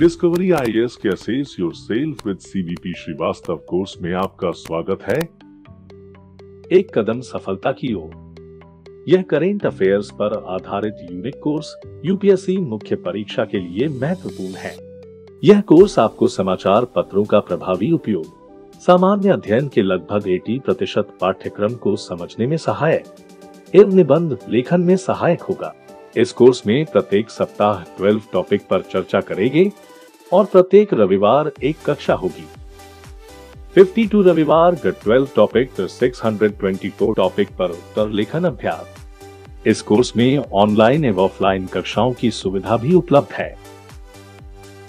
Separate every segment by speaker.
Speaker 1: Discovery I S के assess yourself with C B P Srivastava course में आपका स्वागत है एक कदम सफलता की ओर यह करेंट अफेयर्स पर आधारित यूनिक कोर्स यूपीएससी मुख्य परीक्षा के लिए महत्वपूर्ण है यह कोर्स आपको समाचार पत्रों का प्रभावी उपयोग सामान्य अध्ययन के लगभग 80 प्रतिशत पाठ्यक्रम को समझने में सहायक एवं निबंध लेखन में सहायक होगा इस कोर्स में प्रत्येक सप्ताह 12 टॉपिक पर चर्चा करेंगे और प्रत्येक रविवार एक कक्षा होगी 52 रविवार टॉपिक 12 टॉपिक द 624 टॉपिक पर उत्तर लेखन अभ्यास इस कोर्स में ऑनलाइन एवं ऑफलाइन कक्षाओं की सुविधा भी उपलब्ध है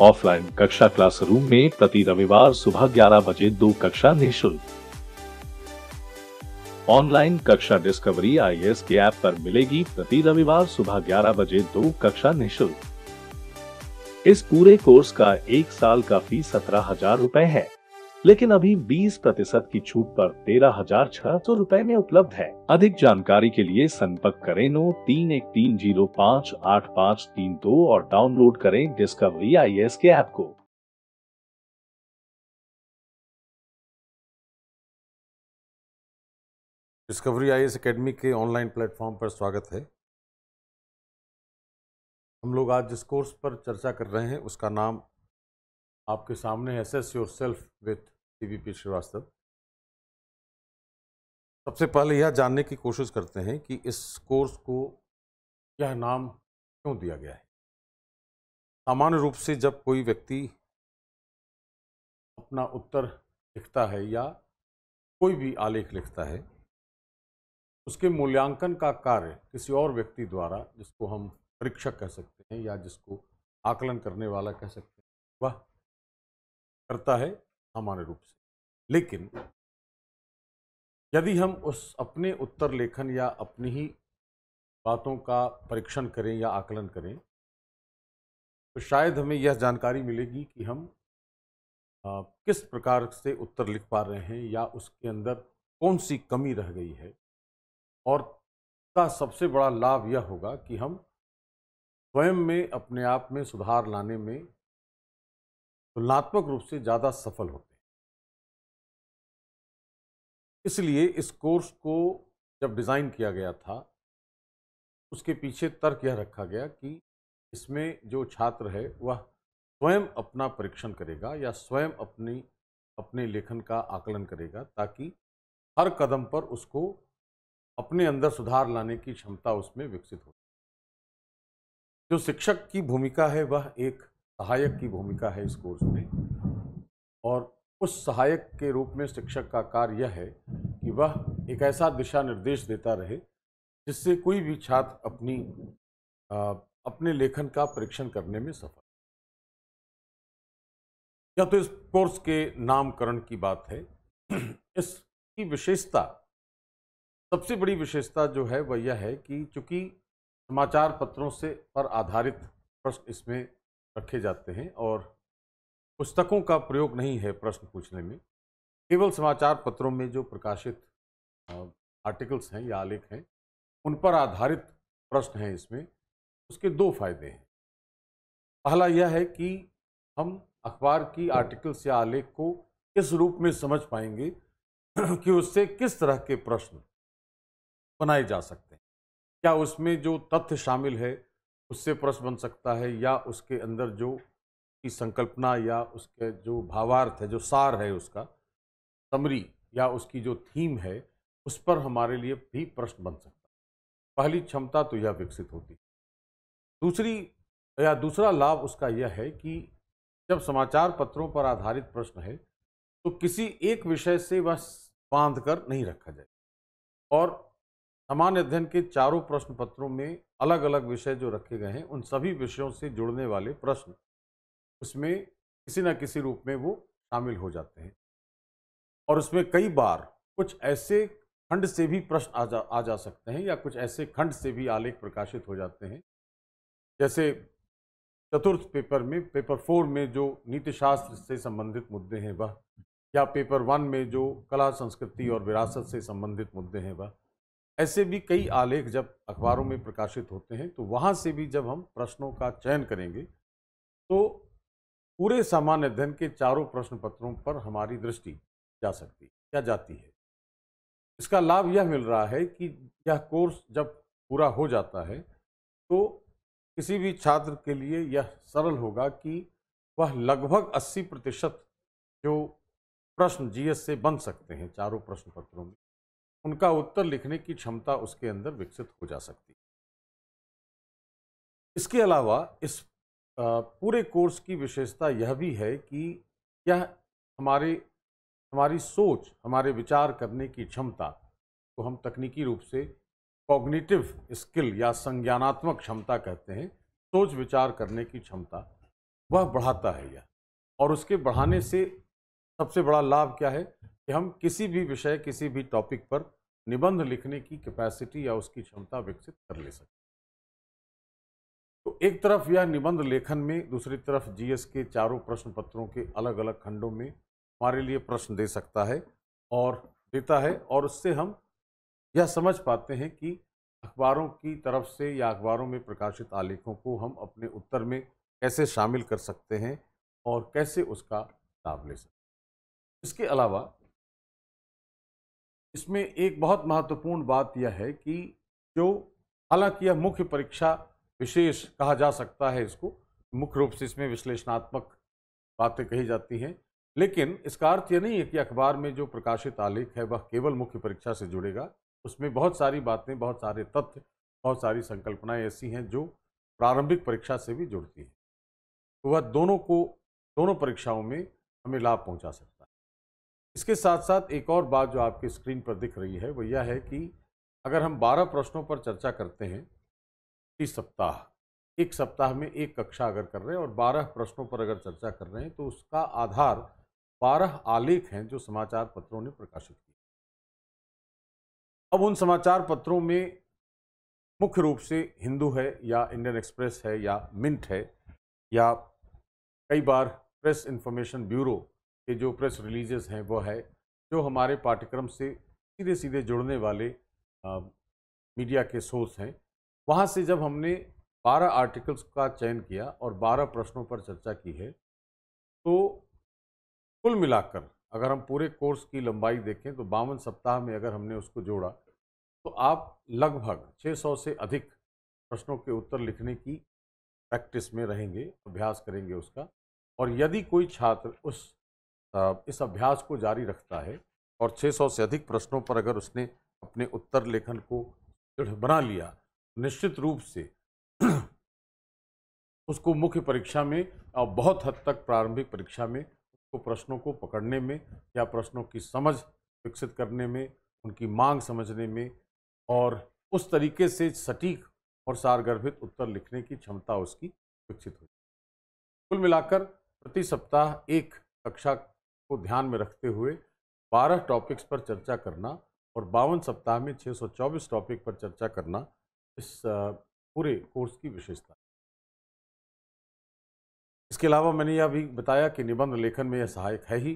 Speaker 1: ऑफलाइन कक्षा क्लासरूम में प्रति रविवार सुबह 11 बजे दो कक्षा निःशुल्क ऑनलाइन कक्षा डिस्कवरी आई के ऐप पर मिलेगी प्रति रविवार सुबह 11 बजे दो कक्षा निःशुल्क इस पूरे कोर्स का एक साल का फीस सत्रह हजार रूपए है लेकिन अभी 20 प्रतिशत की छूट पर तेरह हजार छह सौ रूपए में उपलब्ध है अधिक जानकारी के लिए संपर्क करें नो
Speaker 2: तीन एक तीन जीरो पाँच आठ पाँच तीन दो और डाउनलोड करें डिस्कवरी आई एस के ऐप को डिस्कवरी आई एस अकेडमी के ऑनलाइन प्लेटफॉर्म पर स्वागत है
Speaker 3: हम लोग आज जिस कोर्स पर चर्चा कर रहे हैं उसका नाम आपके सामने है assess yourself with C P Srivastava सबसे पहले यह जानने की कोशिश करते हैं कि इस कोर्स को
Speaker 2: यह नाम क्यों दिया गया है सामान्य रूप से जब कोई व्यक्ति अपना उत्तर लिखता है या
Speaker 3: कोई भी आलेख लिखता है उसके मूल्यांकन का कार्य किसी और व्यक्ति द्वारा जिसको हम परीक्षक कह सकते हैं या जिसको आकलन करने वाला कह सकते हैं
Speaker 2: वह करता है सामान्य रूप से लेकिन यदि हम उस अपने उत्तर लेखन या अपनी ही बातों
Speaker 3: का परीक्षण करें या आकलन करें तो शायद हमें यह जानकारी मिलेगी कि हम आ, किस प्रकार से उत्तर लिख पा रहे हैं या उसके अंदर कौन सी कमी रह गई है और का सबसे बड़ा लाभ यह होगा कि हम स्वयं में अपने आप में सुधार लाने में
Speaker 2: तुलनात्मक रूप से ज़्यादा सफल होते हैं इसलिए इस कोर्स को जब डिज़ाइन किया गया था
Speaker 3: उसके पीछे तर्क यह रखा गया कि इसमें जो छात्र है वह स्वयं अपना परीक्षण करेगा या स्वयं अपनी अपने लेखन का आकलन करेगा ताकि हर कदम पर उसको अपने अंदर सुधार लाने की क्षमता उसमें विकसित हो जो शिक्षक की भूमिका है वह एक सहायक की भूमिका है इस कोर्स में और उस सहायक के रूप में शिक्षक का कार्य यह है कि वह एक ऐसा दिशा निर्देश देता रहे जिससे कोई भी छात्र अपनी आ, अपने लेखन का परीक्षण करने में सफल या तो इस कोर्स के नामकरण की बात है इसकी विशेषता सबसे बड़ी विशेषता जो है वह यह है कि चूंकि समाचार पत्रों से पर आधारित प्रश्न इसमें रखे जाते हैं और पुस्तकों का प्रयोग नहीं है प्रश्न पूछने में केवल समाचार पत्रों में जो प्रकाशित आर्टिकल्स हैं या आलेख हैं उन पर आधारित प्रश्न हैं इसमें उसके दो फायदे हैं पहला यह है कि हम अखबार की आर्टिकल्स या आलेख को इस रूप में समझ पाएंगे कि उससे किस तरह के प्रश्न बनाए जा सकते हैं क्या उसमें जो तथ्य शामिल है उससे प्रश्न बन सकता है या उसके अंदर जो की संकल्पना या उसके जो भावार्थ है जो सार है उसका समरी या उसकी जो थीम है उस पर हमारे लिए भी प्रश्न बन सकता है पहली क्षमता तो यह विकसित होती है दूसरी या दूसरा लाभ उसका यह है कि जब समाचार पत्रों पर आधारित प्रश्न है तो किसी एक विषय से वह बांध कर नहीं रखा जाए और सामान्य अध्ययन के चारों प्रश्न पत्रों में अलग अलग विषय जो रखे गए हैं उन सभी विषयों से जुड़ने वाले प्रश्न उसमें किसी न किसी रूप में वो शामिल हो जाते हैं और उसमें कई बार कुछ ऐसे खंड से भी प्रश्न आ जा आ जा सकते हैं या कुछ ऐसे खंड से भी आलेख प्रकाशित हो जाते हैं जैसे चतुर्थ पेपर में पेपर फोर में जो नीतिशास्त्र से संबंधित मुद्दे हैं वह या पेपर वन में जो कला संस्कृति और विरासत से संबंधित मुद्दे हैं वह ऐसे भी कई आलेख जब अखबारों में प्रकाशित होते हैं तो वहाँ से भी जब हम प्रश्नों का चयन करेंगे तो पूरे सामान्य अध्ययन के चारों प्रश्न पत्रों पर हमारी दृष्टि जा सकती है या जाती है इसका लाभ यह मिल रहा है कि यह कोर्स जब पूरा हो जाता है तो किसी भी छात्र के लिए यह सरल होगा कि वह लगभग 80 प्रतिशत जो प्रश्न जीएस से बन सकते हैं चारों प्रश्न पत्रों में उनका उत्तर लिखने की क्षमता उसके अंदर विकसित हो जा सकती है इसके अलावा इस पूरे कोर्स की विशेषता यह भी है कि यह हमारे हमारी सोच हमारे विचार करने की क्षमता को तो हम तकनीकी रूप से कॉग्निटिव स्किल या संज्ञानात्मक क्षमता कहते हैं सोच विचार करने की क्षमता वह बढ़ाता है यह और उसके बढ़ाने से सबसे बड़ा लाभ क्या है कि हम किसी भी विषय किसी भी टॉपिक पर निबंध लिखने की कैपेसिटी या उसकी क्षमता विकसित कर ले सकें तो एक तरफ यह निबंध लेखन में दूसरी तरफ जीएस के चारों प्रश्न पत्रों के अलग अलग खंडों में हमारे लिए प्रश्न दे सकता है और देता है और उससे हम यह समझ पाते हैं कि अखबारों की तरफ से या अखबारों में प्रकाशित आलेखों को हम अपने उत्तर में कैसे शामिल कर सकते हैं और कैसे उसका लाभ ले सकते हैं इसके अलावा इसमें एक बहुत महत्वपूर्ण बात यह है कि जो हालांकि यह मुख्य परीक्षा विशेष कहा जा सकता है इसको मुख्य रूप से इसमें विश्लेषणात्मक बातें कही जाती हैं लेकिन इसका अर्थ यह नहीं है कि अखबार में जो प्रकाशित आलेख है वह केवल मुख्य परीक्षा से जुड़ेगा उसमें बहुत सारी बातें बहुत सारे तथ्य बहुत सारी संकल्पनाएं ऐसी हैं जो प्रारंभिक परीक्षा से भी जुड़ती हैं तो वह दोनों को दोनों परीक्षाओं में हमें लाभ पहुंचा सकता है इसके साथ साथ एक और बात जो आपकी स्क्रीन पर दिख रही है वो यह है कि अगर हम 12 प्रश्नों पर चर्चा करते हैं इस सप्ताह एक सप्ताह में एक कक्षा अगर कर रहे हैं और 12 प्रश्नों पर अगर चर्चा कर रहे हैं तो उसका आधार 12 आलेख हैं जो समाचार पत्रों ने प्रकाशित किए अब उन समाचार पत्रों में मुख्य रूप से हिंदू है या इंडियन एक्सप्रेस है या मिंट है या कई बार प्रेस इंफॉर्मेशन ब्यूरो के जो प्रेस रिलीजेस हैं वो है जो हमारे पाठ्यक्रम से सीधे सीधे जुड़ने वाले आ, मीडिया के सोर्स हैं वहाँ से जब हमने 12 आर्टिकल्स का चयन किया और 12 प्रश्नों पर चर्चा की है तो कुल मिलाकर अगर हम पूरे कोर्स की लंबाई देखें तो बावन सप्ताह में अगर हमने उसको जोड़ा तो आप लगभग 600 से अधिक प्रश्नों के उत्तर लिखने की प्रैक्टिस में रहेंगे अभ्यास करेंगे उसका और यदि कोई छात्र उस इस अभ्यास को जारी रखता है और 600 से अधिक प्रश्नों पर अगर उसने अपने उत्तर लेखन को दृढ़ बना लिया निश्चित रूप से उसको मुख्य परीक्षा में और बहुत हद तक प्रारंभिक परीक्षा में उसको प्रश्नों को पकड़ने में या प्रश्नों की समझ विकसित करने में उनकी मांग समझने में और उस तरीके से सटीक और सारगर्भित उत्तर लिखने की क्षमता उसकी विकसित हो कुल मिलाकर प्रति सप्ताह एक कक्षा को ध्यान में रखते हुए 12 टॉपिक्स पर चर्चा करना और बावन सप्ताह में 624 टॉपिक पर चर्चा करना इस पूरे कोर्स की विशेषता इसके अलावा मैंने यह भी बताया कि निबंध लेखन में यह सहायक है ही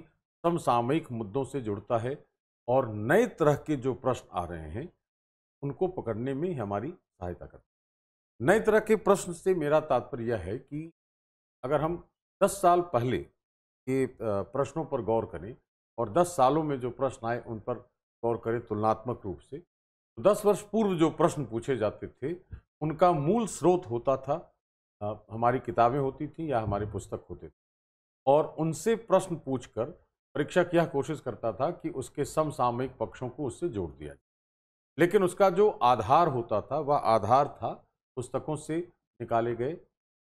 Speaker 3: समसामयिक मुद्दों से जुड़ता है और नए तरह के जो प्रश्न आ रहे हैं उनको पकड़ने में हमारी सहायता करता है नए तरह के प्रश्न से मेरा तात्पर्य यह है कि अगर हम 10 साल पहले के प्रश्नों पर गौर करें और 10 सालों में जो प्रश्न आए उन पर गौर करें तुलनात्मक रूप से तो दस वर्ष पूर्व जो प्रश्न पूछे जाते थे उनका मूल स्रोत होता था आ, हमारी किताबें होती थी या हमारे पुस्तक होते थे और उनसे प्रश्न पूछकर परीक्षक यह कोशिश करता था कि उसके समसामयिक पक्षों को उससे जोड़ दिया जाए लेकिन उसका जो आधार होता था वह आधार था पुस्तकों से निकाले गए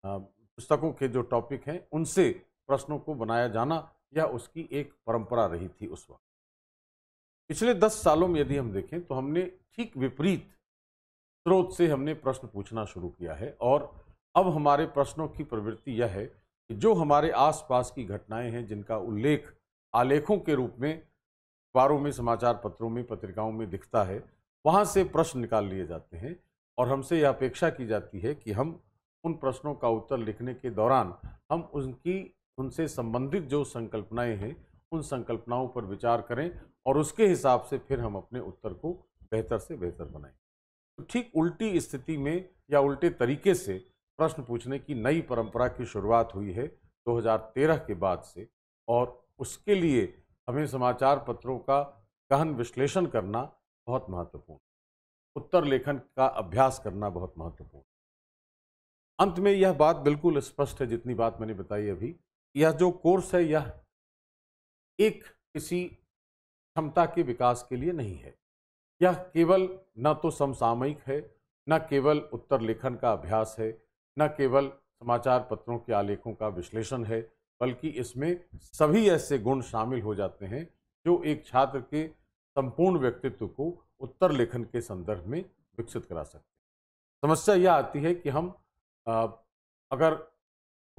Speaker 3: पुस्तकों के जो टॉपिक हैं उनसे प्रश्नों को बनाया जाना यह उसकी एक परंपरा रही थी उस वक्त पिछले दस सालों में यदि हम देखें तो हमने ठीक विपरीत स्रोत से हमने प्रश्न पूछना शुरू किया है और अब हमारे प्रश्नों की प्रवृत्ति यह है कि जो हमारे आसपास की घटनाएं हैं जिनका उल्लेख आलेखों के रूप में अखबारों में समाचार पत्रों में पत्रिकाओं में दिखता है वहाँ से प्रश्न निकाल लिए जाते हैं और हमसे यह अपेक्षा की जाती है कि हम उन प्रश्नों का उत्तर लिखने के दौरान हम उनकी उनसे संबंधित जो संकल्पनाएं हैं उन संकल्पनाओं पर विचार करें और उसके हिसाब से फिर हम अपने उत्तर को बेहतर से बेहतर बनाएं तो ठीक उल्टी स्थिति में या उल्टे तरीके से प्रश्न पूछने की नई परंपरा की शुरुआत हुई है 2013 के बाद से और उसके लिए हमें समाचार पत्रों का गहन विश्लेषण करना बहुत महत्वपूर्ण उत्तर लेखन का अभ्यास करना बहुत महत्वपूर्ण अंत में यह बात बिल्कुल स्पष्ट है जितनी बात मैंने बताई अभी यह जो कोर्स है यह एक किसी क्षमता के विकास के लिए नहीं है यह केवल न तो समसामयिक है न केवल उत्तर लेखन का अभ्यास है न केवल समाचार पत्रों के आलेखों का विश्लेषण है बल्कि इसमें सभी ऐसे गुण शामिल हो जाते हैं जो एक छात्र के संपूर्ण व्यक्तित्व को उत्तर लेखन के संदर्भ में विकसित करा सकते हैं समस्या यह आती है कि हम अगर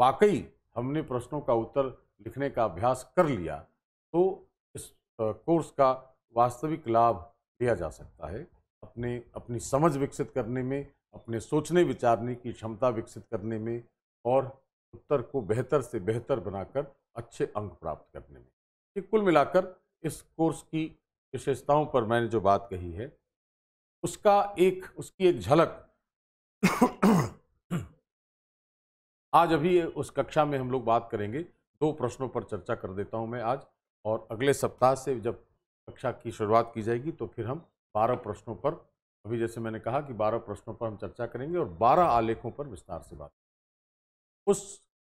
Speaker 3: वाकई हमने प्रश्नों का उत्तर लिखने का अभ्यास कर लिया तो इस कोर्स का वास्तविक लाभ लिया जा सकता है अपने अपनी समझ विकसित करने में अपने सोचने विचारने की क्षमता विकसित करने में और उत्तर को बेहतर से बेहतर बनाकर अच्छे अंक प्राप्त करने में ये कुल मिलाकर इस कोर्स की विशेषताओं पर मैंने जो बात कही है उसका एक उसकी एक झलक आज अभी उस कक्षा में हम लोग बात करेंगे दो प्रश्नों पर चर्चा कर देता हूँ मैं आज और अगले सप्ताह से जब कक्षा की शुरुआत की जाएगी तो फिर हम बारह प्रश्नों पर अभी जैसे मैंने कहा कि बारह प्रश्नों पर हम चर्चा करेंगे और बारह आलेखों पर विस्तार से बात उस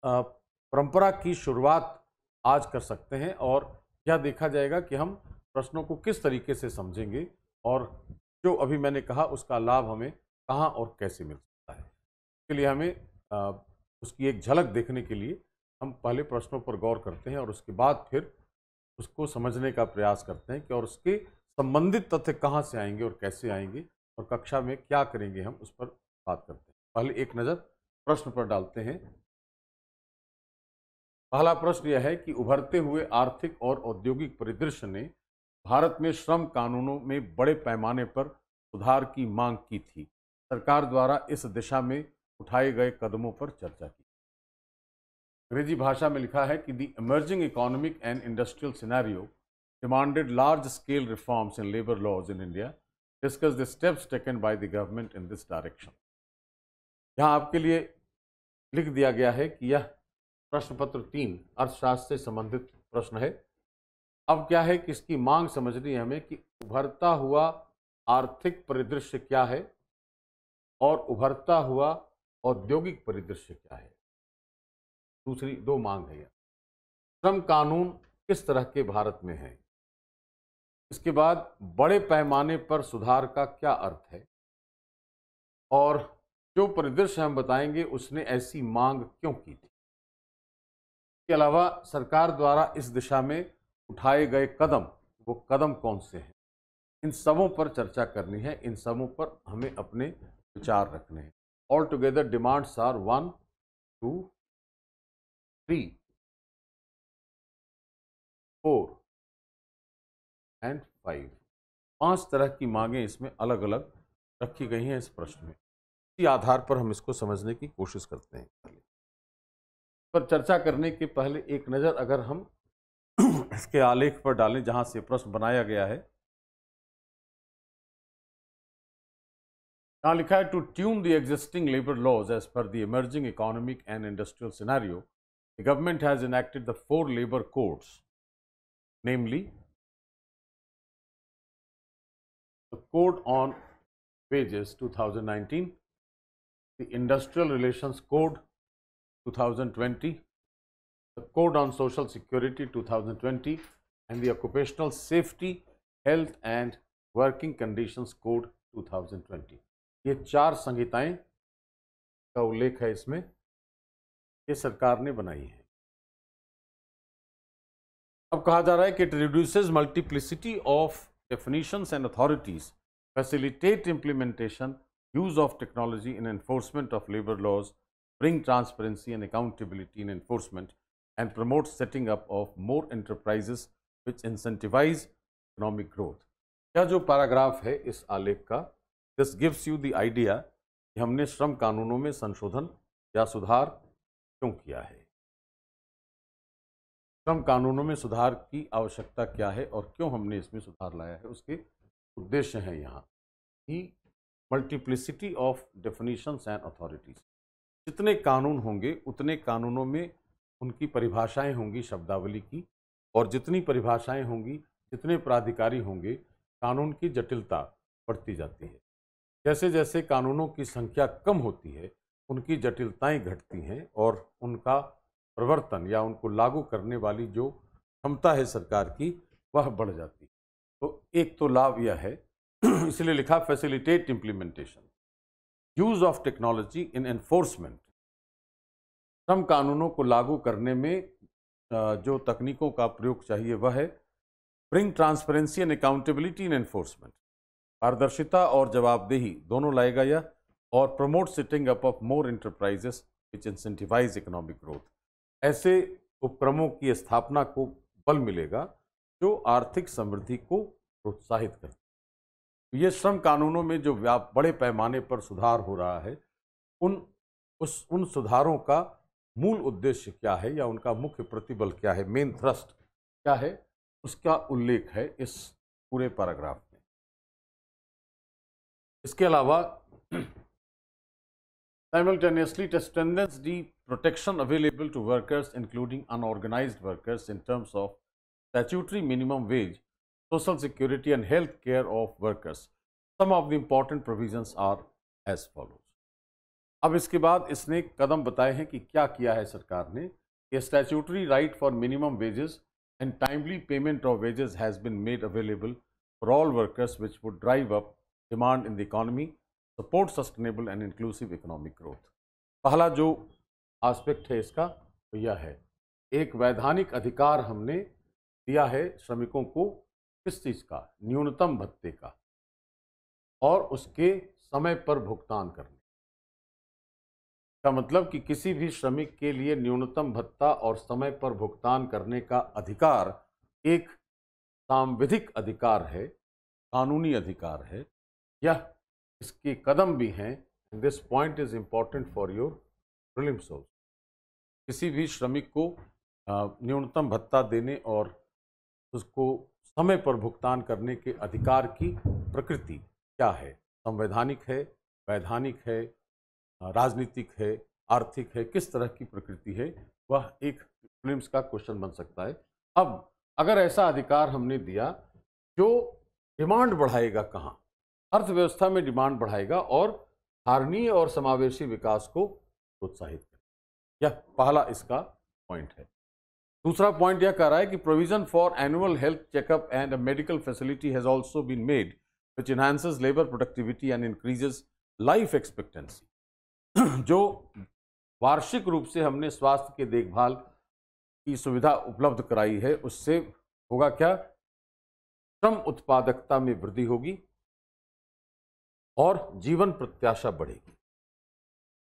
Speaker 3: परंपरा की शुरुआत आज कर सकते हैं और यह देखा जाएगा कि हम प्रश्नों को किस तरीके से समझेंगे और जो अभी मैंने कहा उसका लाभ हमें कहाँ और कैसे मिल सकता है इसके लिए हमें उसकी एक झलक देखने के लिए हम पहले प्रश्नों पर गौर करते हैं और उसके बाद फिर उसको समझने का प्रयास करते हैं कि और उसके संबंधित तथ्य कहाँ से आएंगे और कैसे आएंगे और कक्षा में क्या करेंगे हम उस पर बात करते हैं पहले एक नज़र प्रश्न पर डालते हैं पहला प्रश्न यह है कि उभरते हुए आर्थिक और औद्योगिक परिदृश्य ने भारत में श्रम कानूनों में बड़े पैमाने पर सुधार की मांग की थी सरकार द्वारा इस दिशा में उठाए गए कदमों पर चर्चा की अंग्रेजी भाषा में लिखा है कि the emerging economic and industrial scenario demanded large scale reforms in labour laws in India discuss the steps taken by the government in this direction यहाँ आपके लिए लिख दिया गया है कि यह प्रश्न पत्र तीन अर्थशास्त्र से संबंधित प्रश्न है अब क्या है कि इसकी मांग समझनी है हमें कि उभरता हुआ आर्थिक परिदृश्य क्या है और उभरता हुआ औद्योगिक परिदृश्य क्या है दूसरी दो मांग है श्रम कानून किस तरह के भारत में है इसके बाद बड़े पैमाने पर सुधार का क्या अर्थ है और जो परिदृश्य हम बताएंगे उसने ऐसी मांग क्यों की थी इसके अलावा सरकार द्वारा इस दिशा में उठाए गए कदम वो कदम कौन से हैं इन सबों पर चर्चा करनी है इन सबों पर हमें अपने विचार रखने हैं
Speaker 2: Altogether demands are 1, 2, 3, 4 एंड 5. पांच तरह की मांगें इसमें अलग अलग रखी गई हैं इस प्रश्न में इसी
Speaker 3: आधार पर हम इसको समझने की कोशिश करते हैं पहले पर चर्चा करने के पहले एक नज़र अगर हम इसके आलेख पर डालें जहाँ से प्रश्न बनाया गया है Now, likha to tune the existing labor laws as per the emerging economic and industrial scenario, the government has enacted
Speaker 2: the four labor codes, namely the Code on Wages 2019,
Speaker 3: the Industrial Relations Code 2020, the Code on Social Security 2020, and the Occupational Safety, Health and Working Conditions Code 2020. ये चार संहिताएं का उल्लेख है इसमें ये सरकार ने बनाई है अब कहा जा रहा है कि it reduces multiplicity of definition and authorities facilitate implementation use of technology in enforcement of labour laws bring transparency and accountability in enforcement and promote setting up of more enterprises which incentivize economic growth क्या जो paragraph है इस आलेख का this gives you the idea कि हमने श्रम कानूनों में संशोधन या सुधार क्यों किया है श्रम कानूनों में सुधार की आवश्यकता क्या है और क्यों हमने इसमें सुधार लाया है उसके उद्देश्य हैं यहाँ ही multiplicity of definitions and authorities जितने कानून होंगे उतने कानूनों में उनकी परिभाषाएं होंगी शब्दावली की और जितनी परिभाषाएं होंगी जितने प्राधिकारी होंगे कानून की जटिलता बढ़ती जाती है जैसे जैसे कानूनों की संख्या कम होती है उनकी जटिलताएं घटती हैं और उनका प्रवर्तन या उनको लागू करने वाली जो क्षमता है सरकार की वह बढ़ जाती है तो एक तो लाभ यह है इसलिए लिखा facilitate implementation use of technology in enforcement श्रम कानूनों को लागू करने में जो तकनीकों का प्रयोग चाहिए वह है bring transparency and accountability in enforcement पारदर्शिता और जवाबदेही दोनों लाएगा यह और promote setting up of more enterprises which incentivize economic growth ऐसे उपक्रमों की स्थापना को बल मिलेगा जो आर्थिक समृद्धि को प्रोत्साहित करते ये श्रम कानूनों में जो व्याप बड़े पैमाने पर सुधार हो रहा है उन उस उन सुधारों का मूल उद्देश्य क्या है या उनका मुख्य प्रतिबल क्या है मेन थ्रस्ट क्या है उसका उल्लेख है इस पूरे पैराग्राफ इसके अलावा simultaneously extends the protection available to workers including unorganised workers in terms of statutory minimum wage social security and health care of workers some of the important provisions are as follow अब इसके बाद इसने कदम बताए हैं कि क्या किया है सरकार ने कि statutory right for minimum wages and timely payment of wages has been made available for all workers which would drive up demand in the economy support sustainable and inclusive economic growth पहला जो aspect है इसका तो यह है एक वैधानिक अधिकार हमने दिया है श्रमिकों को किस चीज़ का न्यूनतम भत्ते का और उसके समय पर भुगतान करने का मतलब कि किसी भी श्रमिक के लिए न्यूनतम भत्ता और समय पर भुगतान करने का अधिकार एक सांविधिक अधिकार है कानूनी अधिकार है यह इसके कदम भी हैं and this point is important for your prelims also किसी भी श्रमिक को न्यूनतम भत्ता देने और उसको समय पर भुगतान करने के अधिकार की प्रकृति क्या है संवैधानिक है वैधानिक है राजनीतिक है आर्थिक है किस तरह की प्रकृति है वह एक फिल्म्स का क्वेश्चन बन सकता है अब अगर ऐसा अधिकार हमने दिया जो डिमांड बढ़ाएगा कहाँ अर्थव्यवस्था में डिमांड बढ़ाएगा और हारनीय और समावेशी विकास को प्रोत्साहित करेगा यह पहला इसका पॉइंट है दूसरा पॉइंट यह कह रहा है कि provision for annual health checkup and medical facility has also been made which enhances labour productivity and increases life expectancy जो वार्षिक रूप से हमने स्वास्थ्य के देखभाल की सुविधा उपलब्ध कराई है उससे होगा क्या श्रम उत्पादकता में वृद्धि होगी और जीवन प्रत्याशा बढ़ेगी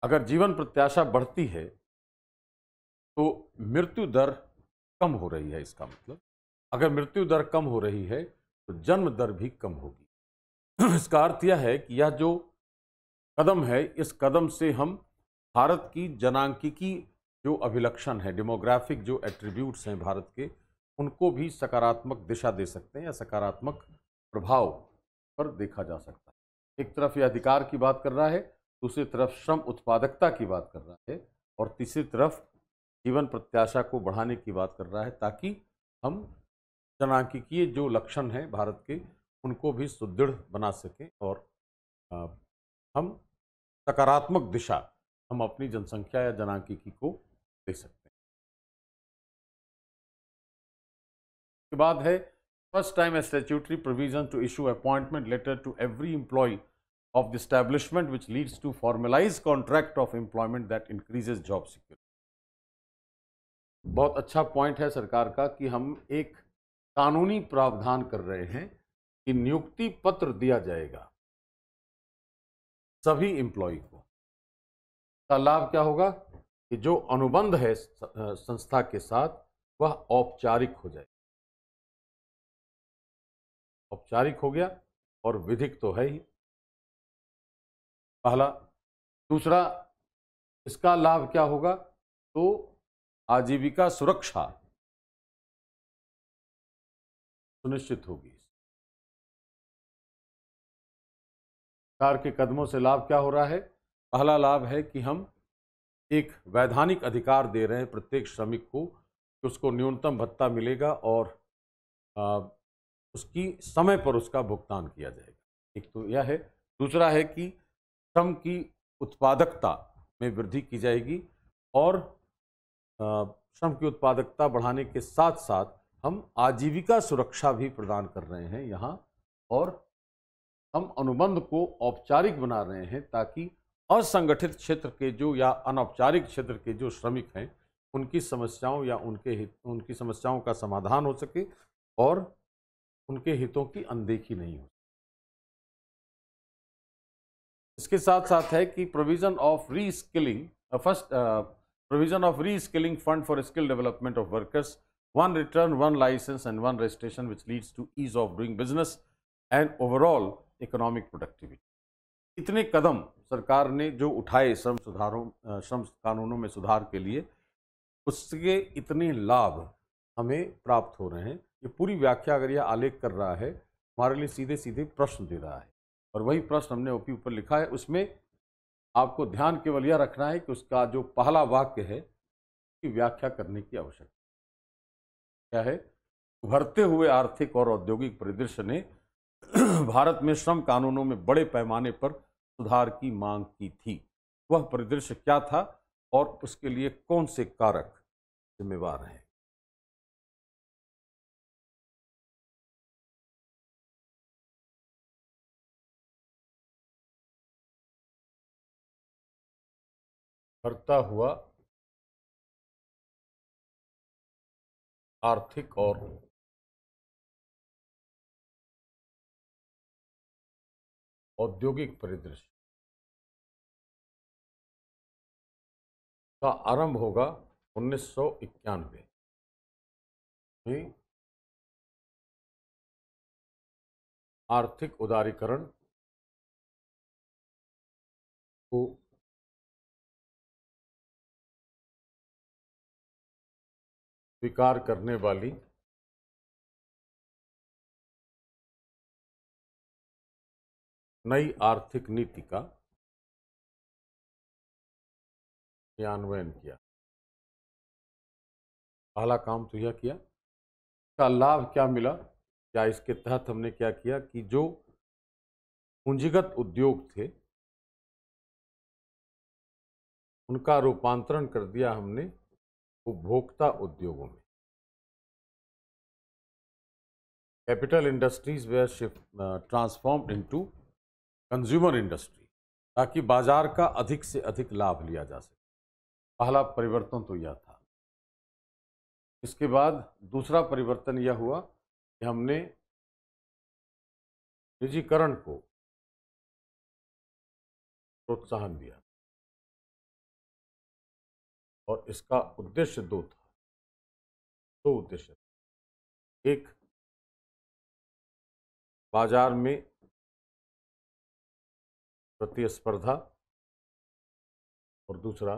Speaker 3: अगर जीवन प्रत्याशा बढ़ती है तो मृत्यु दर कम हो रही है इसका मतलब अगर मृत्यु दर कम हो रही है तो जन्म दर भी कम होगी इसका अर्थ यह है कि यह जो कदम है इस कदम से हम भारत की जनांकिकी जो अभिलक्षण है डेमोग्राफिक जो एट्रीब्यूट्स हैं भारत के उनको भी सकारात्मक दिशा दे सकते हैं या सकारात्मक प्रभाव पर देखा जा सकता है एक तरफ ये अधिकार की बात कर रहा है दूसरी तरफ श्रम उत्पादकता की बात कर रहा है और तीसरी तरफ जीवन प्रत्याशा को बढ़ाने की बात कर रहा है ताकि हम जनांकिकीय जो लक्षण हैं भारत के उनको भी सुदृढ़ बना सकें और हम सकारात्मक
Speaker 2: दिशा हम अपनी जनसंख्या या जनांकिकी को दे सकते हैं उसके बाद है first time a statutory provision to
Speaker 3: issue appointment letter to every employee of the establishment which leads to formalized contract of employment that increases job security. बहुत अच्छा पॉइंट है सरकार का कि हम एक कानूनी प्रावधान कर रहे हैं कि नियुक्ति पत्र दिया जाएगा सभी एम्प्लॉय को इसका लाभ क्या होगा कि जो अनुबंध है संस्था के साथ
Speaker 2: वह औपचारिक हो जाए औपचारिक हो गया और विधिक तो है ही पहला दूसरा इसका लाभ क्या होगा तो आजीविका सुरक्षा सुनिश्चित होगी सरकार के कदमों से लाभ क्या हो रहा है पहला लाभ
Speaker 3: है कि हम एक वैधानिक अधिकार दे रहे हैं प्रत्येक श्रमिक को कि उसको न्यूनतम भत्ता मिलेगा और आ, उसकी समय पर उसका भुगतान किया जाएगा एक तो यह है दूसरा है कि श्रम की उत्पादकता में वृद्धि की जाएगी और श्रम की उत्पादकता बढ़ाने के साथ साथ हम आजीविका सुरक्षा भी प्रदान कर रहे हैं यहाँ और हम अनुबंध को औपचारिक बना रहे हैं ताकि असंगठित क्षेत्र के जो या अनौपचारिक क्षेत्र के जो श्रमिक हैं उनकी समस्याओं या उनके हित उनकी समस्याओं का समाधान हो सके और उनके हितों की अनदेखी नहीं हो इसके साथ साथ है कि provision of reskilling first provision of reskilling fund for skill development of workers one return one licence and one registration which leads to ease of doing business and overall economic productivity इतने कदम सरकार ने जो उठाए श्रम सुधारों श्रम कानूनों में सुधार के लिए उसके इतने लाभ हमें प्राप्त हो रहे हैं ये पूरी व्याख्या अगर यह आलेख कर रहा है हमारे लिए सीधे सीधे प्रश्न दे रहा है और वही प्रश्न हमने ओपी ऊपर लिखा है उसमें आपको ध्यान केवल यह रखना है कि उसका जो पहला वाक्य है उसकी व्याख्या करने की आवश्यकता क्या है उभरते हुए आर्थिक और औद्योगिक परिदृश्य ने भारत में श्रम कानूनों में बड़े पैमाने पर सुधार की मांग की थी वह
Speaker 2: परिदृश्य क्या था और उसके लिए कौन से कारक जिम्मेवार हैं करता हुआ आर्थिक और औद्योगिक परिदृश्य का आरंभ होगा उन्नीस सौ इक्यानवे में आर्थिक उदारीकरण को स्वीकार करने वाली नई आर्थिक नीति का क्रियान्वयन किया पहला काम तो यह किया का लाभ क्या मिला क्या इसके तहत हमने क्या किया कि जो पूंजीगत उद्योग थे उनका रूपांतरण कर दिया हमने उपभोक्ता उद्योगों में capital industries way shift
Speaker 3: transform into consumer industry ताकि बाजार का अधिक से अधिक लाभ लिया जा सके पहला परिवर्तन तो यह था इसके
Speaker 2: बाद दूसरा परिवर्तन यह हुआ कि हमने निजीकरण को प्रोत्साहन दिया और इसका उद्देश्य दो था दो उद्देश्य एक बाजार में प्रतिस्पर्धा और दूसरा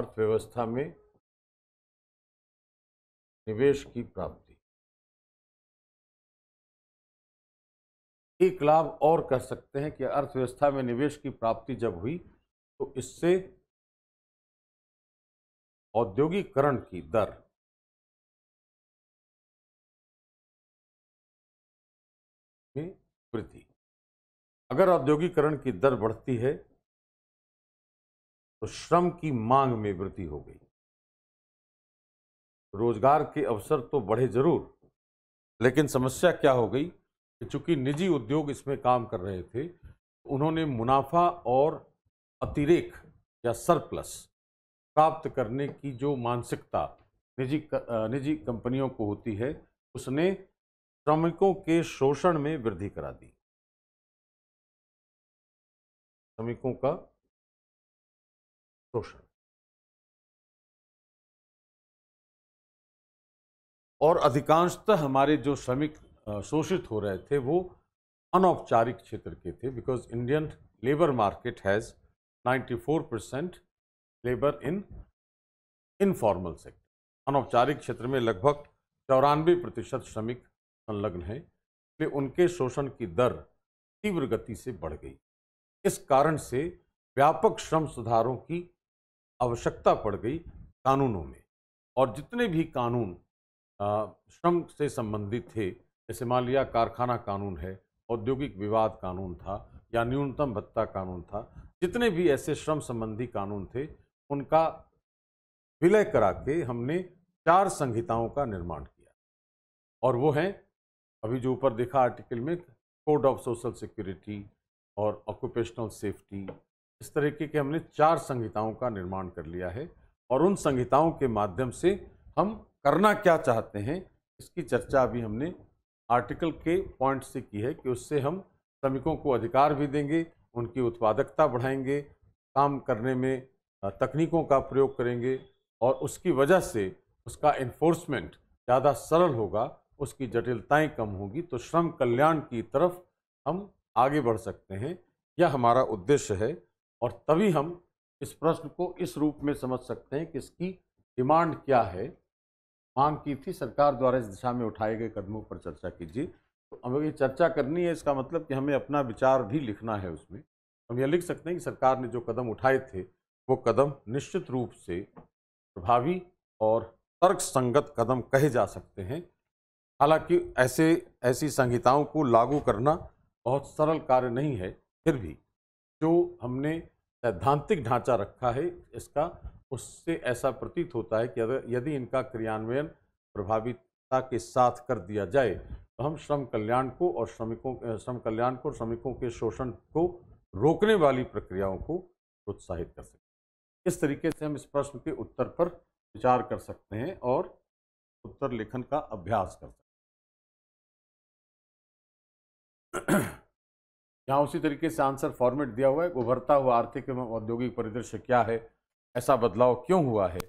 Speaker 2: अर्थव्यवस्था में निवेश की प्राप्ति एक लाभ
Speaker 3: और कह सकते हैं कि अर्थव्यवस्था में निवेश की प्राप्ति जब हुई तो इससे
Speaker 2: औद्योगिकरण की दर में वृद्धि अगर औद्योगिकरण की दर बढ़ती है तो श्रम की मांग में वृद्धि हो गई रोजगार के अवसर तो
Speaker 3: बढ़े जरूर लेकिन समस्या क्या हो गई चूंकि निजी उद्योग इसमें काम कर रहे थे उन्होंने मुनाफा और अतिरेक या सरप्लस प्राप्त करने की जो मानसिकता निजी निजी कंपनियों को
Speaker 2: होती है उसने श्रमिकों के शोषण में वृद्धि करा दी श्रमिकों का शोषण और अधिकांशतः हमारे जो श्रमिक शोषित हो रहे थे वो अनौपचारिक
Speaker 3: क्षेत्र के थे because Indian labour market has 94 percent labour in informal sector अनौपचारिक क्षेत्र में लगभग चौरानवे प्रतिशत श्रमिक संलग्न हैं इसलिए उनके शोषण की दर तीव्र गति से बढ़ गई इस कारण से व्यापक श्रम सुधारों की आवश्यकता पड़ गई कानूनों में और जितने भी कानून श्रम से संबंधित थे इस्तेमाल मान लिया कारखाना कानून है औद्योगिक विवाद कानून था या न्यूनतम भत्ता कानून था जितने भी ऐसे श्रम संबंधी कानून थे उनका विलय करा के हमने चार संहिताओं का निर्माण किया और वो हैं अभी जो ऊपर देखा आर्टिकल में कोड ऑफ सोशल सिक्योरिटी और ऑक्यूपेशनल सेफ्टी इस तरीके के हमने चार संहिताओं का निर्माण कर लिया है और उन संहिताओं के माध्यम से हम करना क्या चाहते हैं इसकी चर्चा अभी हमने आर्टिकल के पॉइंट से की है कि उससे हम श्रमिकों को अधिकार भी देंगे उनकी उत्पादकता बढ़ाएंगे काम करने में तकनीकों का प्रयोग करेंगे और उसकी वजह से उसका इन्फोर्समेंट ज़्यादा सरल होगा उसकी जटिलताएं कम होगी तो श्रम कल्याण की तरफ हम आगे बढ़ सकते हैं यह हमारा उद्देश्य है और तभी हम इस प्रश्न को इस रूप में समझ सकते हैं कि इसकी डिमांड क्या है मांग की थी सरकार द्वारा इस दिशा में उठाए गए कदमों पर चर्चा कीजिए तो हमें ये चर्चा करनी है इसका मतलब कि हमें अपना विचार भी लिखना है उसमें हम यह लिख सकते हैं कि सरकार ने जो कदम उठाए थे वो कदम निश्चित रूप से प्रभावी और तर्क संगत कदम कहे जा सकते हैं हालांकि ऐसे ऐसी संहिताओं को लागू करना बहुत सरल कार्य नहीं है फिर भी जो हमने सैद्धांतिक ढांचा रखा है इसका उससे ऐसा प्रतीत होता है कि अगर यदि इनका क्रियान्वयन प्रभावितता के साथ कर दिया जाए तो हम श्रम कल्याण को और श्रमिकों श्रम कल्याण को श्रमिकों के शोषण को रोकने वाली प्रक्रियाओं को प्रोत्साहित कर सकते इस
Speaker 2: तरीके से हम इस प्रश्न के उत्तर पर विचार कर सकते हैं और उत्तर लेखन का अभ्यास कर सकते
Speaker 3: हैं यहाँ उसी तरीके से आंसर फॉर्मेट दिया हुआ है उभरता हुआ आर्थिक एवं औद्योगिक परिदृश्य क्या है ऐसा बदलाव क्यों हुआ है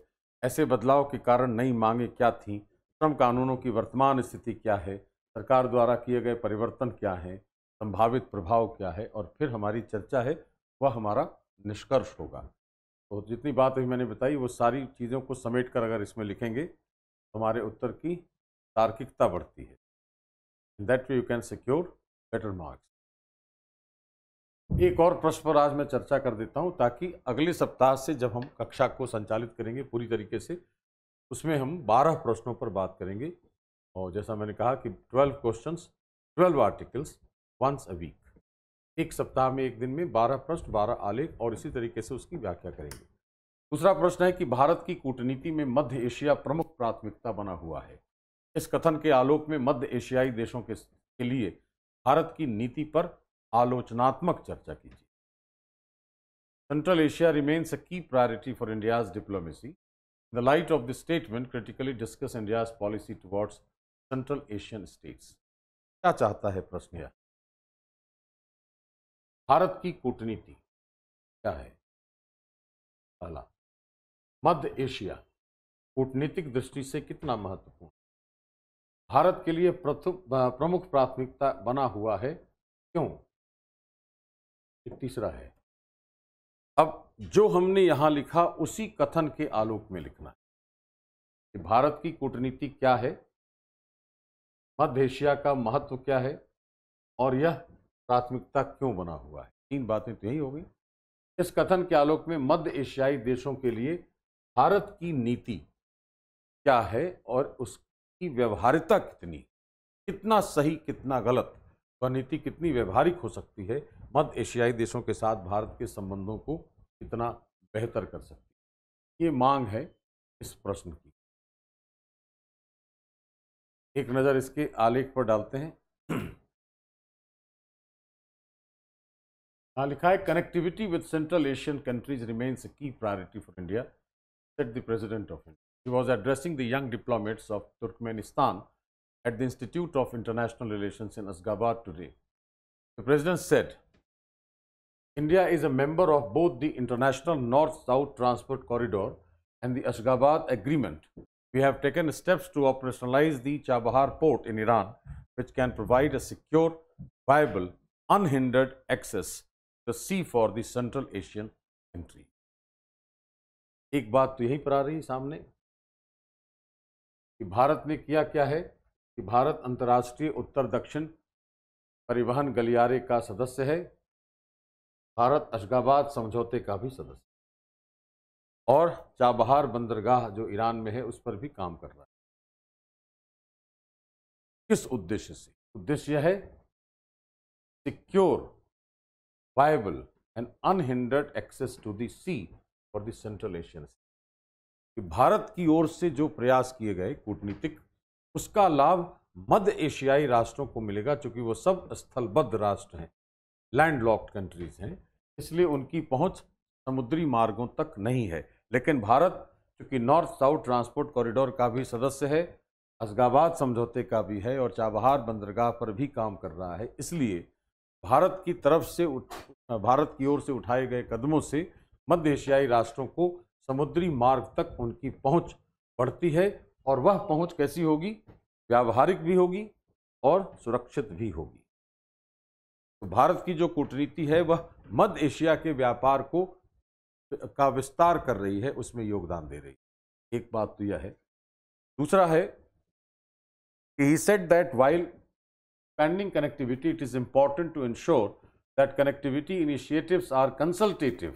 Speaker 3: ऐसे बदलाव के कारण नई मांगें क्या थीं श्रम कानूनों की वर्तमान स्थिति क्या है सरकार द्वारा किए गए परिवर्तन क्या हैं संभावित प्रभाव क्या है और फिर हमारी चर्चा है वह हमारा निष्कर्ष होगा तो जितनी बात अभी मैंने बताई वो सारी चीज़ों को समेट कर अगर इसमें लिखेंगे तो हमारे उत्तर की तार्किकता बढ़ती है that way you can secure better marks एक और प्रश्न पर आज मैं चर्चा कर देता हूं ताकि अगले सप्ताह से जब हम कक्षा को संचालित करेंगे पूरी तरीके से उसमें हम 12 प्रश्नों पर बात करेंगे और जैसा मैंने कहा कि 12 questions 12 articles once a week एक सप्ताह में एक दिन में 12 प्रश्न 12 आलेख और इसी तरीके से उसकी व्याख्या करेंगे दूसरा प्रश्न है कि भारत की कूटनीति में मध्य एशिया प्रमुख प्राथमिकता बना हुआ है इस कथन के आलोक में मध्य एशियाई देशों के, के लिए भारत की नीति पर आलोचनात्मक चर्चा कीजिए central Asia remains a key priority for India's diplomacy the light of this statement critically discuss India's policy towards
Speaker 2: Central Asian states क्या चाहता है प्रश्न यह भारत की कूटनीति क्या है पहला मध्य एशिया कूटनीतिक दृष्टि से कितना महत्वपूर्ण
Speaker 3: भारत के लिए प्रमुख प्राथमिकता बना हुआ है क्यों ये तीसरा है अब जो हमने यहाँ लिखा उसी कथन के आलोक में लिखना है कि भारत की कूटनीति क्या है मध्य एशिया का महत्व क्या है और यह प्राथमिकता क्यों बना हुआ है तीन बातें तो यही हो गई इस कथन के आलोक में मध्य एशियाई देशों के लिए भारत की नीति क्या है और उसकी व्यवहारिता कितनी कितना सही कितना गलत रणनीति कितनी व्यवहारिक हो सकती है मध्य एशियाई देशों के साथ भारत के संबंधों को कितना बेहतर कर
Speaker 2: सकती है ये मांग है इस प्रश्न की एक नज़र इसके आलेख पर डालते हैं
Speaker 3: हाँ लिखा है connectivity with Central Asian countries remains key priority for India said the president of India he was addressing the young diplomats of Turkmenistan at the Institute of International Relations in Asgabad today. The President said, India is a member of both the International North-South Transport Corridor and the Ashgabat Agreement. We have taken steps to operationalize the Chabahar port in Iran, which can provide a secure, viable, unhindered access to sea for the Central Asian country. एक बात तो यहीं पर आ रही है सामने कि भारत ने क्या है कि भारत अंतर्राष्ट्रीय उत्तर दक्षिण परिवहन गलियारे का सदस्य है भारत अशगाबाद समझौते का भी सदस्य और चाबहार बंदरगाह जो ईरान में है उस पर भी काम कर रहा है किस उद्देश्य से उद्देश्य यह है secure viable and unhindered access to the sea for the Central Asian कि भारत की ओर से जो प्रयास किए गए कूटनीतिक उसका लाभ मध्य एशियाई राष्ट्रों को मिलेगा चूँकि वो सब स्थलबद्ध राष्ट्र हैं लैंड लॉक्ड कंट्रीज हैं इसलिए उनकी पहुंच समुद्री मार्गों तक नहीं है लेकिन भारत चूँकि नॉर्थ साउथ ट्रांसपोर्ट कॉरिडोर का भी सदस्य है असगाबाद समझौते का भी है और चाबहार बंदरगाह पर भी काम कर रहा है इसलिए भारत की तरफ से उठ भारत की ओर से उठाए गए कदमों से मध्य एशियाई राष्ट्रों को समुद्री मार्ग तक उनकी पहुंच बढ़ती है और वह पहुंच कैसी होगी व्यावहारिक भी होगी और सुरक्षित भी होगी तो भारत की जो कूटनीति है वह मध्य एशिया के व्यापार को का विस्तार कर रही है उसमें योगदान दे रही है एक बात तो यह है दूसरा है कि he said that while pending connectivity it is important to ensure that connectivity इनिशिएटिव are consultative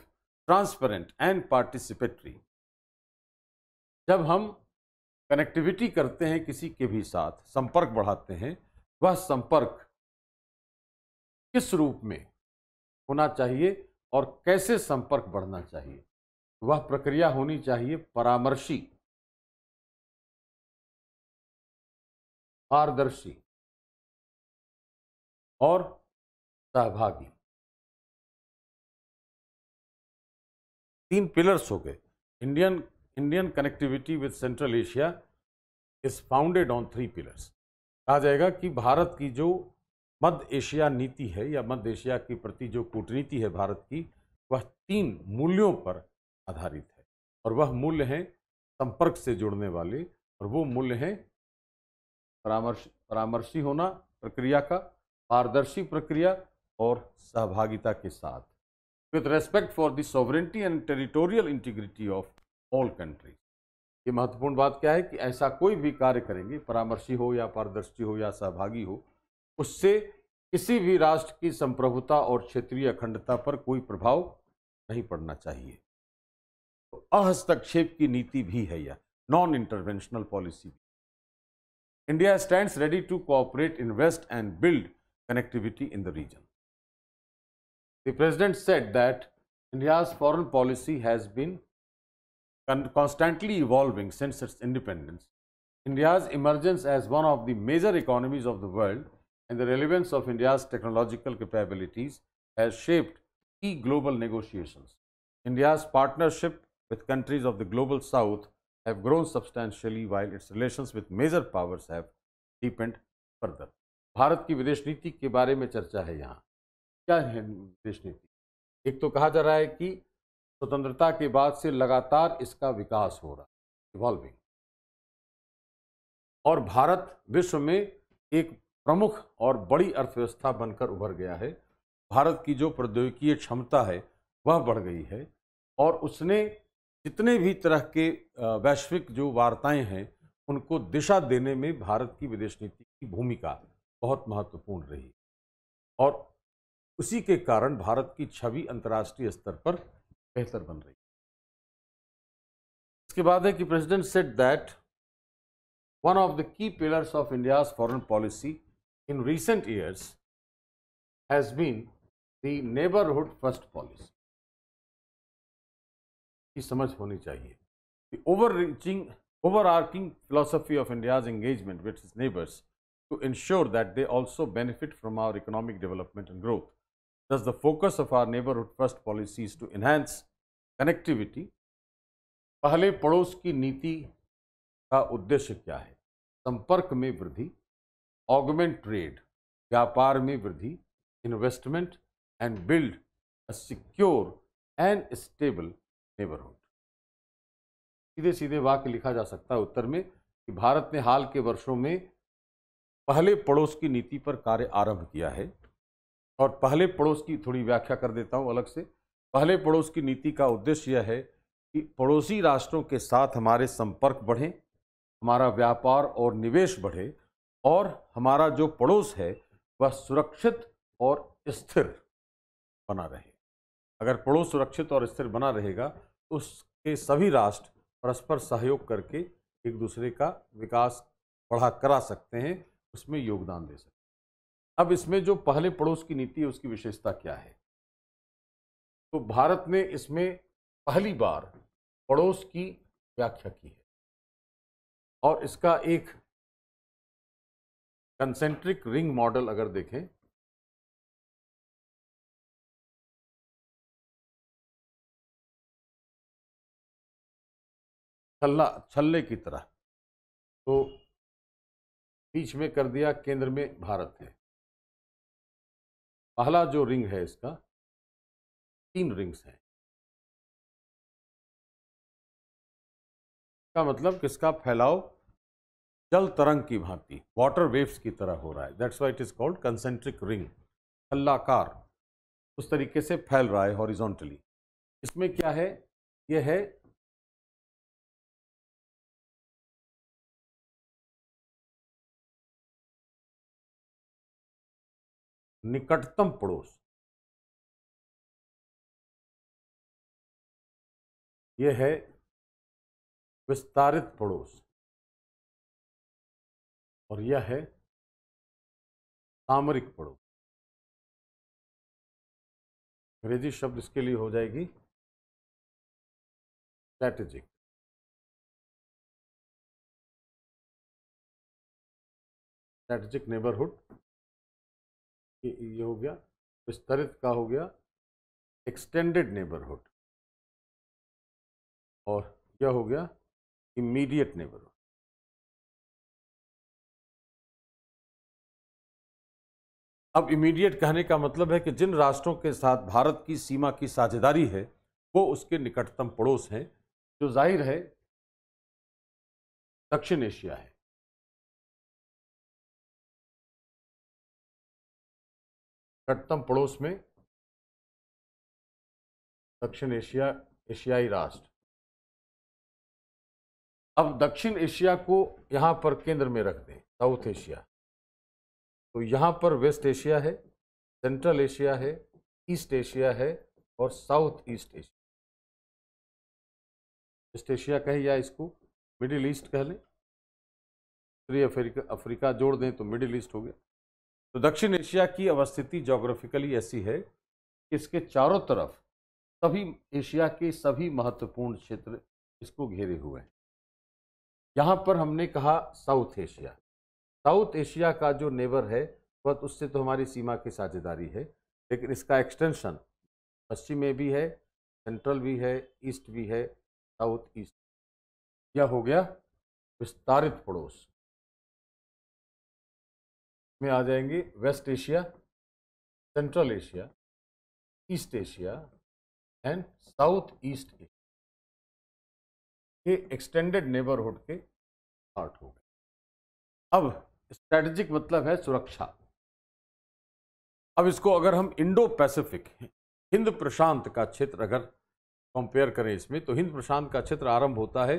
Speaker 3: transparent and participatory जब हम कनेक्टिविटी करते हैं किसी के भी साथ संपर्क बढ़ाते हैं वह संपर्क किस रूप में होना चाहिए और कैसे संपर्क बढ़ना चाहिए वह प्रक्रिया
Speaker 2: होनी चाहिए परामर्शी पारदर्शी और सहभागी तीन पिलर्स हो गए Indian Indian connectivity with Central Asia is founded on three
Speaker 3: pillars कहा जाएगा कि भारत की जो मध्य एशिया नीति है या मध्य एशिया के प्रति जो कूटनीति है भारत की वह तीन मूल्यों पर आधारित है और वह मूल्य हैं संपर्क से जुड़ने वाले और वो मूल्य हैं परामर्श परामर्शी होना प्रक्रिया का पारदर्शी प्रक्रिया और सहभागिता के साथ with respect for the sovereignty and territorial integrity of all countries ये महत्वपूर्ण बात क्या है कि ऐसा कोई भी कार्य करेंगे परामर्शी हो या पारदर्शी हो या सहभागी हो उससे किसी भी राष्ट्र की संप्रभुता और क्षेत्रीय अखंडता पर कोई प्रभाव नहीं पड़ना चाहिए तो अहस्तक्षेप की नीति भी है यह नॉन इंटरवेंशनल पॉलिसी भी India stand ready to cooperate invest and build connectivity in the region the president said that India's foreign policy has been constantly evolving since its independence, India's emergence as one of the major economies of the world and the relevance of India's technological capabilities has shaped key global negotiations. India's partnership with countries of the global south have grown substantially while its relations with major powers have deepened further. bharat ki videsh नीति ke bare mein charcha hai yahan kya hai videsh नीति ek to kaha ja raha hai ki स्वतंत्रता के बाद से लगातार इसका विकास हो रहा है इवॉल्विंग और भारत विश्व में एक प्रमुख और बड़ी अर्थव्यवस्था बनकर उभर गया है भारत की जो प्रौद्योगिकीय क्षमता है वह बढ़ गई है और उसने जितने भी तरह के वैश्विक जो वार्ताएं हैं उनको दिशा देने में भारत की विदेश नीति की भूमिका बहुत महत्वपूर्ण रही और उसी के कारण भारत की छवि अंतर्राष्ट्रीय स्तर पर बेहतर बन रही इसके बाद है कि president said that one of the key pillars of India foreign policy in recent years has been the neighbourhood first policy की समझ होनी चाहिए over reaching overarching philosophy of India's engagement with neighbours to ensure that they also benefit from our economic development and growth Thus, the focus of our neighborhood first policy is to enhance connectivity. पहले पड़ोस की नीति का उद्देश्य क्या है संपर्क में वृद्धि ऑगमेंट ट्रेड व्यापार में वृद्धि investment and build a secure and stable neighbourhood सीधे सीधे वाक्य लिखा जा सकता है उत्तर में कि भारत ने हाल के वर्षों में पहले पड़ोस की नीति पर कार्य आरंभ किया है और पहले पड़ोस की थोड़ी व्याख्या कर देता हूँ अलग से पहले पड़ोस की नीति का उद्देश्य यह है कि पड़ोसी राष्ट्रों के साथ हमारे संपर्क बढ़ें हमारा व्यापार और निवेश बढ़े और हमारा जो पड़ोस है वह सुरक्षित और स्थिर बना रहे अगर पड़ोस सुरक्षित और स्थिर बना रहेगा तो उसके सभी राष्ट्र परस्पर सहयोग करके एक दूसरे का विकास बढ़ा करा सकते हैं उसमें योगदान दे सकते हैं अब इसमें जो पहले पड़ोस की नीति है उसकी विशेषता
Speaker 2: क्या है तो भारत ने इसमें पहली बार पड़ोस की व्याख्या की है और इसका एक कंसेंट्रिक रिंग मॉडल अगर देखें छल्ला छल्ले की तरह तो बीच में कर दिया केंद्र में भारत है पहला जो रिंग है इसका तीन रिंग्स हैं का मतलब किसका फैलाव जल तरंग की भांति
Speaker 3: वाटर वेव्स की तरह हो रहा है that's why it is called concentric ring हल्लाकार
Speaker 2: उस तरीके से फैल रहा है हॉरिजॉन्टली इसमें क्या है यह है निकटतम पड़ोस यह है विस्तारित पड़ोस और यह है सामरिक पड़ोस अंग्रेजी शब्द इसके लिए हो जाएगी स्ट्रैटेजिक स्ट्रैटेजिक नेबरहुड ये हो गया विस्तृत का हो गया एक्सटेंडेड नेबरहुड और यह हो गया इमीडिएट नेबरहुड अब इमीडिएट कहने का मतलब है कि जिन
Speaker 3: राष्ट्रों के साथ भारत की सीमा की साझेदारी है वो उसके निकटतम पड़ोस हैं
Speaker 2: जो जाहिर है दक्षिण एशिया है निकटतम पड़ोस में दक्षिण एशिया एशियाई राष्ट्र अब दक्षिण एशिया को यहाँ पर केंद्र में रख दें साउथ
Speaker 3: एशिया तो यहाँ पर वेस्ट एशिया है सेंट्रल एशिया है ईस्ट एशिया है और South East Asia East Asia कहे या इसको मिडिल ईस्ट कह लें अफ्रीका जोड़ दें तो मिडिल ईस्ट हो गया तो दक्षिण एशिया की अवस्थिति जोग्राफिकली ऐसी है कि इसके चारों तरफ सभी एशिया के सभी महत्वपूर्ण क्षेत्र इसको घेरे हुए हैं यहाँ पर हमने कहा साउथ एशिया साउथ एशिया का जो नेवर है वह तो उससे तो हमारी सीमा की साझेदारी है लेकिन इसका एक्सटेंशन पश्चिम में भी है सेंट्रल भी है ईस्ट भी है साउथ
Speaker 2: ईस्ट यह हो गया विस्तारित पड़ोस में आ जाएंगी West Asia Central Asia East Asia and South East Asia के एक्सटेंडेड नेबरहुड के पार्ट हो गए अब स्ट्रैटेजिक मतलब है सुरक्षा अब इसको अगर हम इंडो
Speaker 3: पैसिफिक हिंद प्रशांत का क्षेत्र अगर कंपेयर करें इसमें तो हिंद प्रशांत का क्षेत्र आरंभ होता है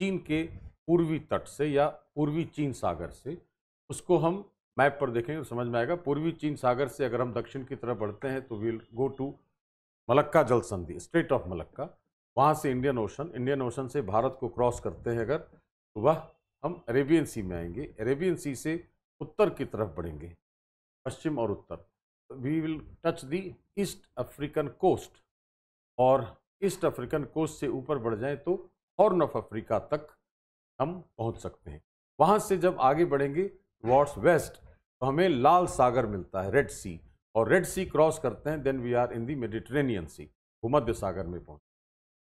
Speaker 3: चीन के पूर्वी तट से या पूर्वी चीन सागर से उसको हम मैप पर देखेंगे तो समझ में आएगा पूर्वी चीन सागर से अगर हम दक्षिण की तरफ बढ़ते हैं तो वील गो टू मलक्का जल संधि स्ट्रेट ऑफ मलक्का वहाँ से इंडियन ओशन इंडियन ओशन से भारत को क्रॉस करते हैं अगर तो वह हम अरेबियन सी में आएंगे अरेबियन सी से उत्तर की तरफ बढ़ेंगे पश्चिम और उत्तर we will touch the East African coast और ईस्ट अफ्रीकन कोस्ट से ऊपर बढ़ जाएं तो हॉर्न ऑफ अफ्रीका तक हम पहुंच सकते हैं वहाँ से जब आगे बढ़ेंगे वॉर्ड्स वेस्ट तो हमें लाल सागर मिलता है रेड सी और रेड सी क्रॉस करते हैं then we are in the Mediterranean sea भूमध्य सागर में पहुंच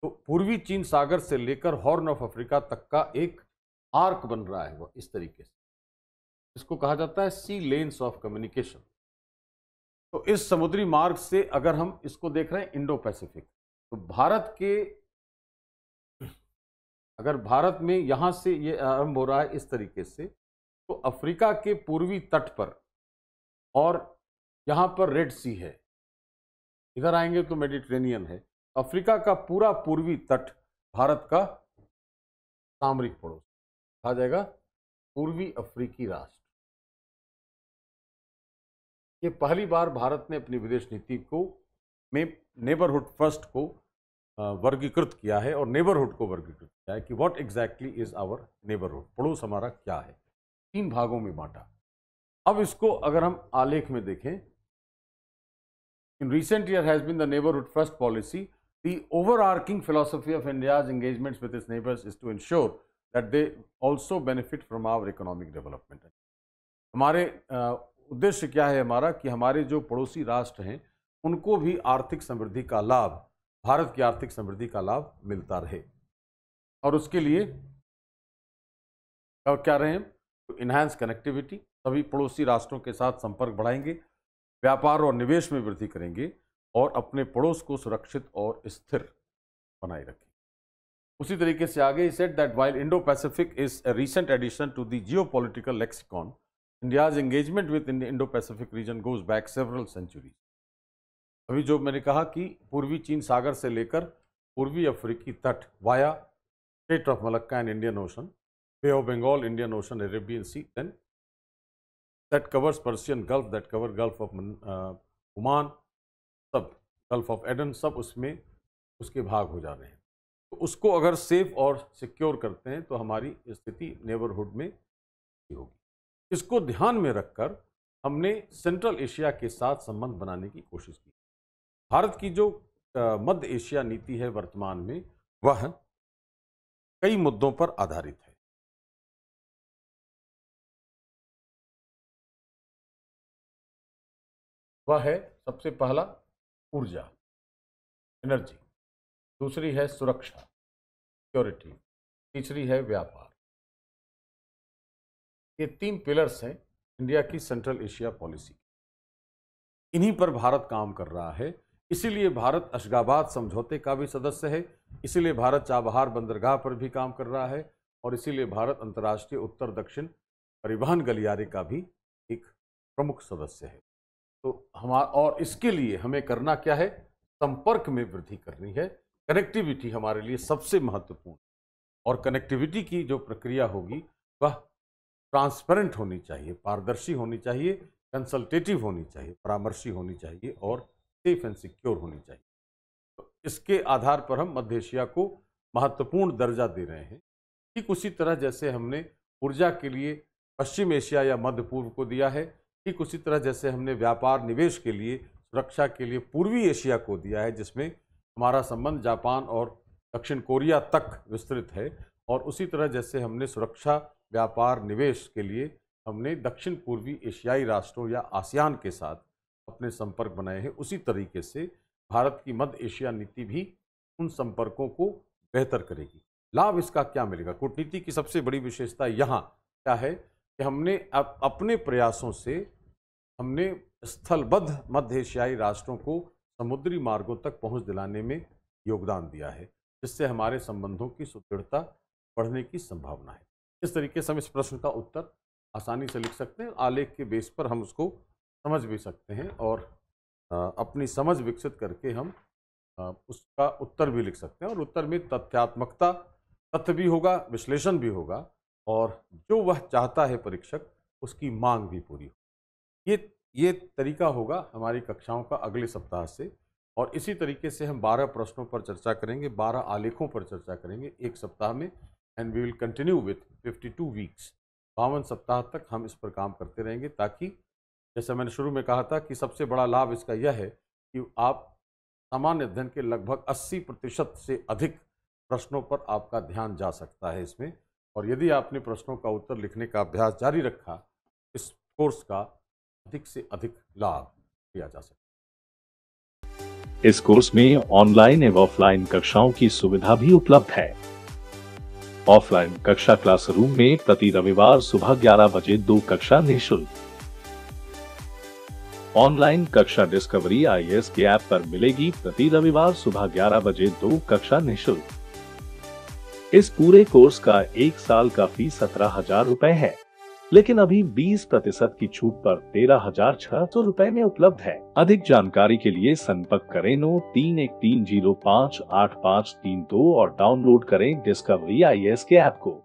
Speaker 3: तो पूर्वी चीन सागर से लेकर हॉर्न ऑफ अफ्रीका तक का एक आर्क बन रहा है वह इस तरीके से इसको कहा जाता है सी लेन्स ऑफ कम्युनिकेशन तो इस समुद्री मार्ग से अगर हम इसको देख रहे हैं इंडो पैसिफिक तो भारत के अगर भारत में यहाँ से ये आरंभ हो रहा है इस तरीके से तो अफ्रीका के पूर्वी तट पर और यहाँ पर रेड सी है इधर आएंगे तो मेडिट्रेनियन है अफ्रीका का पूरा पूर्वी तट भारत
Speaker 2: का सामरिक पड़ोस कहा जाएगा पूर्वी अफ्रीकी राष्ट्र ये पहली बार भारत ने अपनी विदेश नीति
Speaker 3: को में नेबरहुड फर्स्ट को वर्गीकृत किया है और नेबरहुड को वर्गीकृत किया है कि what exactly is our neighbourhood पड़ोस हमारा क्या है तीन भागों में बांटा अब इसको अगर हम आलेख में देखें in recent year has been the neighbourhood first policy the overarching philosophy of India's engagements with its neighbours is to ensure that they also benefit from our economic development हमारे उद्देश्य क्या है हमारा कि हमारे जो पड़ोसी राष्ट्र हैं उनको भी आर्थिक समृद्धि का लाभ भारत की आर्थिक समृद्धि का लाभ मिलता रहे और उसके लिए क्या रहे हैं टू इन्हांस कनेक्टिविटी सभी पड़ोसी राष्ट्रों के साथ संपर्क बढ़ाएंगे व्यापार और निवेश में वृद्धि करेंगे और अपने पड़ोस को सुरक्षित और स्थिर बनाए रखें उसी तरीके से आगे said that while Indo Pacific is a recent addition to the geopolitical lexicon India's engagement with Indo Pacific region goes back several centuries अभी जो मैंने कहा कि पूर्वी चीन सागर से लेकर पूर्वी अफ्रीकी तट via strait of Malacca and Indian Ocean Bay of Bengal, Indian Ocean, Arabian Sea, then that covers Persian Gulf, that cover Gulf of uh, Oman, सब गल्फ ऑफ एडन सब उसमें उसके भाग हो जा रहे हैं तो उसको अगर सेफ और सिक्योर करते हैं तो हमारी स्थिति नेबरहुड में होगी इसको ध्यान में रखकर हमने सेंट्रल एशिया के साथ संबंध बनाने की कोशिश की
Speaker 2: भारत की जो मध्य एशिया नीति है वर्तमान में वह कई मुद्दों पर आधारित है वह है सबसे पहला ऊर्जा एनर्जी दूसरी है सुरक्षा सिक्योरिटी तीसरी है व्यापार ये तीन पिलर्स
Speaker 3: हैं इंडिया की सेंट्रल एशिया पॉलिसी इन्हीं पर भारत काम कर रहा है इसीलिए भारत अशगाबाद समझौते का भी सदस्य है इसीलिए भारत चाबहार बंदरगाह पर भी काम कर रहा है और इसीलिए भारत अंतर्राष्ट्रीय उत्तर दक्षिण परिवहन गलियारे का भी एक प्रमुख सदस्य है तो हमारा और इसके लिए हमें करना क्या है संपर्क में वृद्धि करनी है कनेक्टिविटी हमारे लिए सबसे महत्वपूर्ण और कनेक्टिविटी की जो प्रक्रिया होगी वह ट्रांसपेरेंट होनी चाहिए पारदर्शी होनी चाहिए कंसल्टेटिव होनी चाहिए परामर्शी होनी चाहिए और सेफ एंड सिक्योर होनी चाहिए तो इसके आधार पर हम मध्य एशिया को महत्वपूर्ण दर्जा दे रहे हैं ठीक उसी तरह जैसे हमने ऊर्जा के लिए पश्चिम एशिया या मध्य पूर्व को दिया है ठीक उसी तरह जैसे हमने व्यापार निवेश के लिए सुरक्षा के लिए पूर्वी एशिया को दिया है जिसमें हमारा संबंध जापान और दक्षिण कोरिया तक विस्तृत है और उसी तरह जैसे हमने सुरक्षा व्यापार निवेश के लिए हमने दक्षिण पूर्वी एशियाई राष्ट्रों या आसियान के साथ अपने संपर्क बनाए हैं उसी तरीके से भारत की मध्य एशिया नीति भी उन संपर्कों को बेहतर करेगी लाभ इसका क्या मिलेगा कूटनीति की सबसे बड़ी विशेषता यहाँ क्या है कि हमने अपने प्रयासों से हमने स्थलबद्ध मध्य एशियाई राष्ट्रों को समुद्री मार्गों तक पहुंच दिलाने में योगदान दिया है जिससे हमारे संबंधों की सुदृढ़ता बढ़ने की संभावना है इस तरीके से हम इस प्रश्न का उत्तर आसानी से लिख सकते हैं आलेख के बेस पर हम उसको समझ भी सकते हैं और अपनी समझ विकसित करके हम उसका उत्तर भी लिख सकते हैं और उत्तर में तथ्यात्मकता तथ्य भी होगा विश्लेषण भी होगा और जो वह चाहता है परीक्षक उसकी मांग भी पूरी होगी ये ये तरीका होगा हमारी कक्षाओं का अगले सप्ताह से और इसी तरीके से हम 12 प्रश्नों पर चर्चा करेंगे 12 आलेखों पर चर्चा करेंगे एक सप्ताह में and we will continue with 52 weeks बावन सप्ताह तक हम इस पर काम करते रहेंगे ताकि जैसा मैंने शुरू में कहा था कि सबसे बड़ा लाभ इसका यह है कि आप सामान्य अध्ययन के लगभग 80 प्रतिशत से अधिक प्रश्नों पर आपका ध्यान जा सकता है इसमें और यदि आपने प्रश्नों का उत्तर लिखने का अभ्यास जारी रखा इस कोर्स का अधिक से अधिक लाभ लिया जा सके
Speaker 1: इस कोर्स में ऑनलाइन एवं ऑफलाइन कक्षाओं की सुविधा भी उपलब्ध है ऑफलाइन कक्षा क्लासरूम में प्रति रविवार सुबह 11 बजे दो कक्षा निःशुल्क ऑनलाइन कक्षा डिस्कवरी आई के ऐप पर मिलेगी प्रति रविवार सुबह 11 बजे दो कक्षा निःशुल्क इस पूरे कोर्स का एक साल का फीस सत्रह हजार रूपए है लेकिन अभी 20 प्रतिशत की छूट पर तेरह हजार छह सौ रूपए में उपलब्ध है अधिक जानकारी के लिए संपर्क करें नो तीन एक तीन जीरो पाँच आठ पाँच तीन दो और डाउनलोड करें डिस्कवरी आई एस के ऐप को